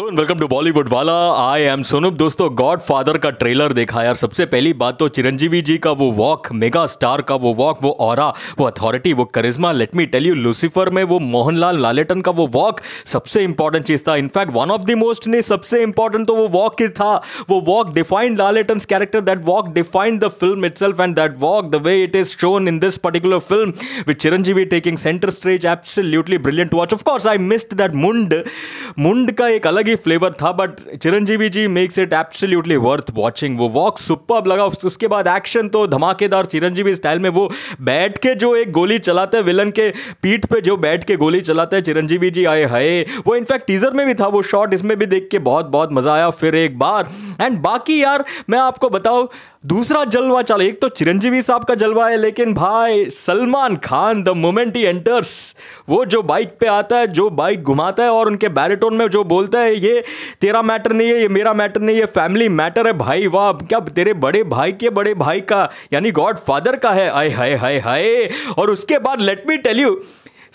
Welcome to Bollywood वाला I am सोनुप दोस्तों God father का ट्रेलर देखा यार सबसे पहली बात तो चिरंजीवी जी का वो वॉक मेगा स्टार का वो वॉक वो और वो अथॉरिटी वो करिश्मा let me tell you Lucifer में वो मोहनलाल लालेटन का वो वॉक सबसे इंपॉर्टेंट चीज था in fact one of the most नहीं सबसे इंपॉर्टेंट तो वो वॉक ही था वो walk defined Lalettan character that walk defined the film itself and that walk the way it is shown in this particular film with Chiranjeevi taking centre stage absolutely brilliant watch of course I missed that मुंड मुंड का एक अलग अलग ही flavour था but Chiranjeevi ji makes it absolutely worth watching वो walk super लगा उसके बाद एक्शन तो धमाकेदार चिरंजीवी स्टाइल में वो बैठ के जो एक गोली चलाते हैं विलन के पीठ पे जो बैठ के गोली चलाते हैं चिरंजीवी जी आए हाय वो इनफैक्ट टीजर में भी था वो शॉट इसमें भी देख के बहुत बहुत मज़ा आया फिर एक बार एंड बाकी यार मैं आपको बताऊँ दूसरा जलवा चलो एक तो चिरंजीवी साहब का जलवा है लेकिन भाई Salman Khan the moment he enters वो जो बाइक पे आता है जो बाइक घुमाता है और उनके बैरिटोन में जो बोलता है ये तेरा मैटर नहीं है ये मेरा मैटर नहीं है फैमिली मैटर है भाई वाह क्या तेरे बड़े भाई के बड़े भाई का यानी गॉड फादर का है आय हाय हाय हाय और उसके बाद let me tell you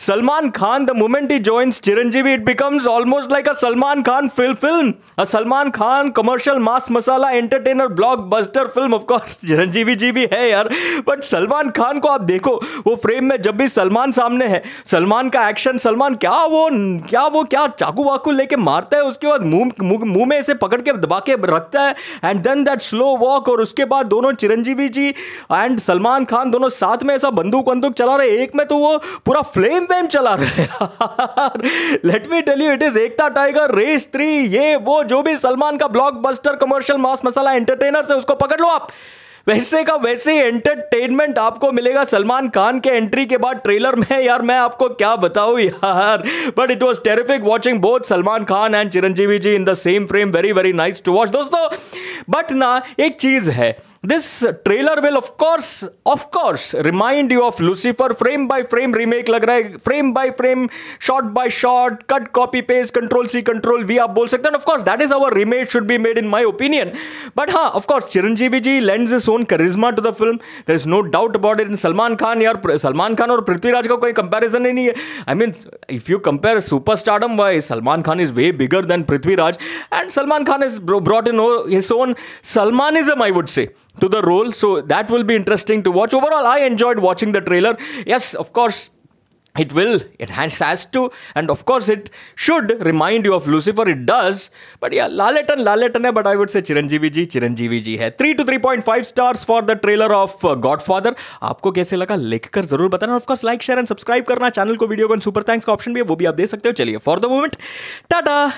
Salman Khan the moment moment he Chiranjeevi it it almost like a Salman Khan फिल film a Salman Khan commercial mass masala entertainer blockbuster film of course Chiranjeevi ji भी है यार बट सलमान खान को आप देखो वो फ्रेम में जब भी सलमान सामने है सलमान का एक्शन सलमान क्या वो क्या वो क्या चाकू वाकू लेके मारता है उसके बाद मुंह मुंह में इसे पकड़ के दबा के रखता है and then that slow walk और उसके बाद दोनों चिरंजीवी जी एंड सलमान खान दोनों साथ में ऐसा बंदूक बंदूक चला रहे एक में तो वो पूरा फ्लेम बैम चला रहे हैं let me tell you it is Ek Tha Tiger Race three ये वो जो भी सलमान का blockbuster commercial mass masala entertainer से उसको पकड़ लो आप वैसे का वैसे एंटरटेनमेंट आपको मिलेगा सलमान खान के एंट्री के बाद ट्रेलर में यार मैं आपको क्या बताऊं यार but it was terrific watching both Salman Khan and Chiranjeevi ji in the same frame very very nice to watch दोस्तों बट ना एक चीज है this trailer will of course of course remind you of Lucifer frame by frame remake लग रहा है frame by frame shot by shot cut copy page control C control V आप बोल सकते हैं of course that is our remake should be made in my opinion but हाँ of course Chiranjeevi ji lends is own charisma to the film. There is no doubt about it. In Salman Khan, yaar, Salman Khan or Prithviraj का कोई comparison ही नहीं mean, if you compare superstardom why Salman Khan is way bigger than Prithviraj, and Salman Khan has brought in his own Salmanism, I would say, to the role. So that will be interesting to watch. Overall, I enjoyed watching the trailer. Yes, of course. it will it has has to and of course it should remind you of lucifer it does but yeah lalatan lalatan but i would say chiranjeevi ji chiranjeevi ji hai 3 to 3.5 stars for the trailer of godfather aapko kaise laga likhkar zarur batana of course like share and subscribe karna channel ko video ko super thanks का option भी है वो भी आप दे सकते हो चलिए for the moment Tata